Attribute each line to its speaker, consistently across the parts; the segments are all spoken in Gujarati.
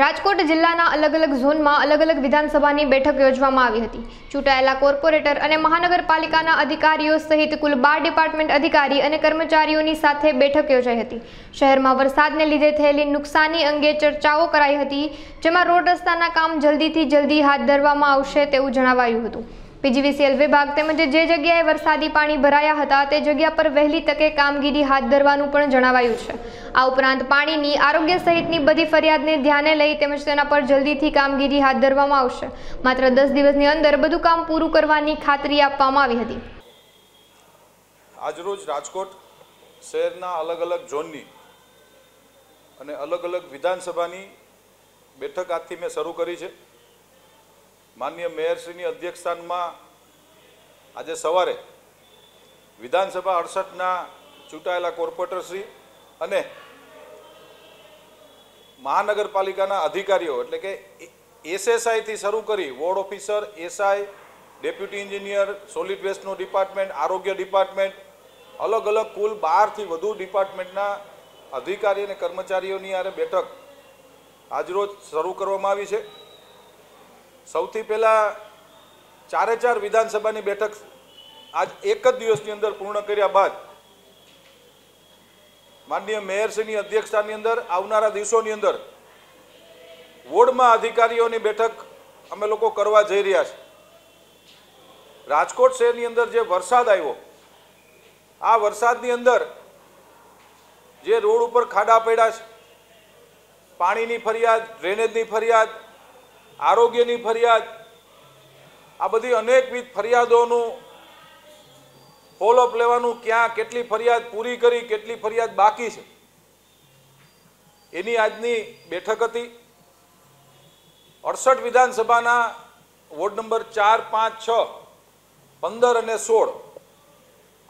Speaker 1: રાજકોટ જિલ્લાના અલગ અલગ ઝોનમાં અલગ અલગ વિધાનસભાની બેઠક યોજવામાં આવી હતી ચૂંટાયેલા કોર્પોરેટર અને મહાનગરપાલિકાના અધિકારીઓ સહિત કુલ બાર ડિપાર્ટમેન્ટ અધિકારી અને કર્મચારીઓની સાથે બેઠક યોજાઈ હતી શહેરમાં વરસાદને લીધે થયેલી નુકસાની અંગે ચર્ચાઓ કરાઈ હતી જેમાં રોડ રસ્તાના કામ જલ્દીથી જલ્દી હાથ ધરવામાં આવશે તેવું જણાવાયું હતું પીજીવીસીએલ વિભાગ તેમજ જે જગ્યાએ વરસાદી પાણી ભરાયા હતા તે જગ્યા પર વહેલી તકે કામગીરી હાથ ધરવાનું પણ જણાવાયું છે આ ઉપરાંત પાણીની આરોગ્ય સહિતની બધી ફરિયાદને ધ્યાને લઈ તેમજ તેના પર જલ્દીથી કામગીરી હાથ ધરવામાં આવશે માત્ર દસ દિવસની અંદર બધું કામ પૂરું કરવાની ખાતરી આપવામાં આવી હતી
Speaker 2: આજરોજ રાજકોટ શહેરના અલગ અલગ ઝોનની અને અલગ અલગ વિધાનસભાની બેઠક આજથી મેં શરૂ કરી છે માન્ય મેયરશ્રીની અધ્યક્ષસ્થાનમાં આજે સવારે વિધાનસભા અડસઠના ચૂંટાયેલા કોર્પોરેટરશ્રી અને મહાનગરપાલિકાના અધિકારીઓ એટલે કે એસએસઆઈથી શરૂ કરી ward officer SI deputy engineer solid વેસ્ટનું ડિપાર્ટમેન્ટ આરોગ્ય ડિપાર્ટમેન્ટ અલગ અલગ કુલ બારથી વધુ ડિપાર્ટમેન્ટના અધિકારી અને કર્મચારીઓની આરે બેઠક આજરોજ શરૂ કરવામાં આવી છે સૌથી પહેલાં ચારે ચાર વિધાનસભાની બેઠક આજ એક જ દિવસની અંદર પૂર્ણ કર્યા બાદ માનનીય મેયરશ્રીની અધ્યક્ષતાની અંદર આવનારા દિવસોની અંદર વોર્ડમાં અધિકારીઓની બેઠક અમે લોકો કરવા જઈ રહ્યા છે રાજકોટ શહેરની અંદર જે વરસાદ આવ્યો આ વરસાદની અંદર જે રોડ ઉપર ખાડા પડ્યા છે પાણીની ફરિયાદ ડ્રેનેજની ફરિયાદ આરોગ્યની ફરિયાદ આ બધી અનેકવિધ ફરિયાદોનું ફોલોઅપ લેવાનું ક્યાં કેટલી ફરિયાદ પૂરી કરી કેટલી ફરિયાદ બાકી છે એની આજની બેઠક હતી અડસઠ વિધાનસભાના વોર્ડ નંબર ચાર પાંચ છ પંદર અને સોળ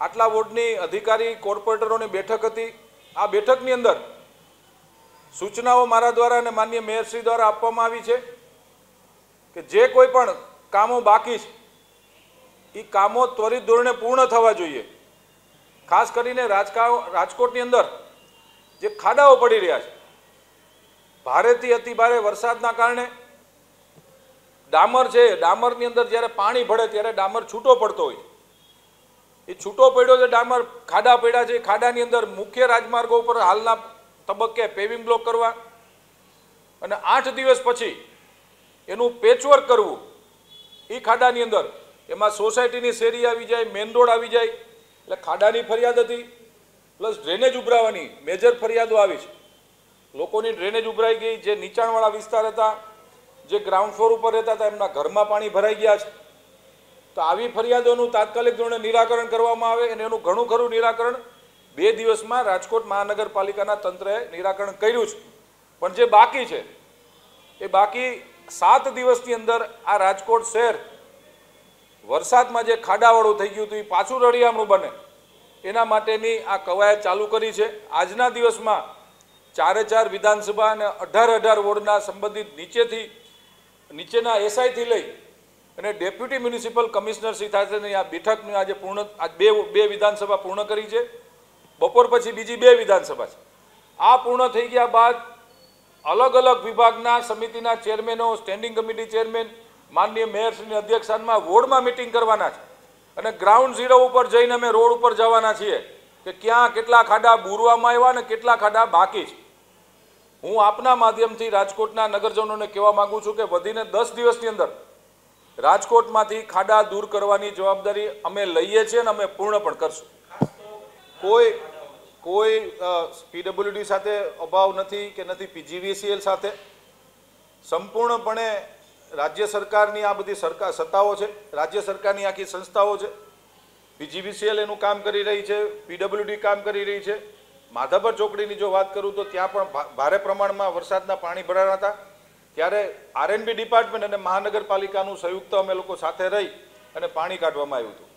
Speaker 2: આટલા વોર્ડની અધિકારી કોર્પોરેટરોની બેઠક હતી આ બેઠકની અંદર સૂચનાઓ મારા દ્વારા અને માન્ય મેયરશ્રી દ્વારા આપવામાં આવી છે કે જે કોઈ પણ કામો બાકી છે એ કામો ત્વરિત ધોરણે પૂર્ણ થવા જોઈએ ખાસ કરીને રાજકોટની અંદર જે ખાડાઓ પડી રહ્યા છે ભારેથી અતિભારે વરસાદના કારણે ડામર છે ડામરની અંદર જ્યારે પાણી ભળે ત્યારે ડામર છૂટો પડતો હોય એ છૂટો પડ્યો છે ડામર ખાડા પડ્યા છે ખાડાની અંદર મુખ્ય રાજમાર્ગો ઉપર હાલના તબક્કે પેવિંગ બ્લોક કરવા અને આઠ દિવસ પછી એનું પેચવર્ક કરવું એ ખાડાની અંદર એમાં સોસાયટીની શેરી આવી જાય મેન રોડ આવી જાય એટલે ખાડાની ફરિયાદ હતી પ્લસ ડ્રેનેજ ઉભરાવાની મેજર ફરિયાદો આવી છે લોકોની ડ્રેનેજ ઉભરાઈ ગઈ જે નીચાણવાળા વિસ્તાર હતા જે ગ્રાઉન્ડ ફ્લોર ઉપર રહેતા હતા એમના ઘરમાં પાણી ભરાઈ ગયા છે તો આવી ફરિયાદોનું તાત્કાલિક ધોરણે નિરાકરણ કરવામાં આવે અને એનું ઘણું ખરું નિરાકરણ બે દિવસમાં રાજકોટ મહાનગરપાલિકાના તંત્રએ નિરાકરણ કર્યું છે પણ જે બાકી છે એ બાકી સાત દિવસની અંદર આ રાજકોટ શહેર વરસાદમાં જે ખાડાવાળું થઈ ગયું હતું એ પાછું રળિયામણું બને એના માટેની આ કવાયત ચાલુ કરી છે આજના દિવસમાં ચારે ચાર વિધાનસભા અને અઢાર અઢાર વોર્ડના સંબંધિત નીચેથી નીચેના એસઆઈથી લઈ અને ડેપ્યુટી મ્યુનિસિપલ કમિશનર શ્રી થાશેની આ બેઠકની આજે પૂર્ણ આજ બે બે વિધાનસભા પૂર્ણ કરી છે બપોર પછી બીજી બે વિધાનસભા છે આ પૂર્ણ થઈ ગયા બાદ અલગ અલગ વિભાગના સમિતિના ચેરમેનો સ્ટેન્ડિંગ કમિટી ચેરમેન માનનીય મેયરશ્રીની અધ્યક્ષસ્થાનમાં વોર્ડમાં મિટિંગ કરવાના છે અને ગ્રાઉન્ડ ઝીરો ઉપર જઈને અમે રોડ ઉપર જવાના છીએ કે ક્યાં કેટલા ખાડા બૂરવામાં આવ્યા અને કેટલા ખાડા બાકી છે હું આપના માધ્યમથી રાજકોટના નગરજનોને કહેવા માગું છું કે વધીને દસ દિવસની અંદર રાજકોટમાંથી ખાડા દૂર કરવાની જવાબદારી અમે લઈએ છીએ અને અમે પૂર્ણ પણ કરશું કોઈ કોઈ પીડબ્લ્યુડી સાથે અભાવ નથી કે નથી પીજીવીસીએલ સાથે સંપૂર્ણપણે રાજ્ય સરકારની આ બધી સરકાર સત્તાઓ છે રાજ્ય સરકારની આખી સંસ્થાઓ છે પીજીવીસીએલ એનું કામ કરી રહી છે પીડબ્લ્યુડી કામ કરી રહી છે માધાપર ચોકડીની જો વાત કરું તો ત્યાં પણ ભારે પ્રમાણમાં વરસાદના પાણી ભરાયા હતા ત્યારે આરએનબી ડિપાર્ટમેન્ટ અને મહાનગરપાલિકાનું સંયુક્ત અમે લોકો સાથે રહી અને પાણી કાઢવામાં આવ્યું હતું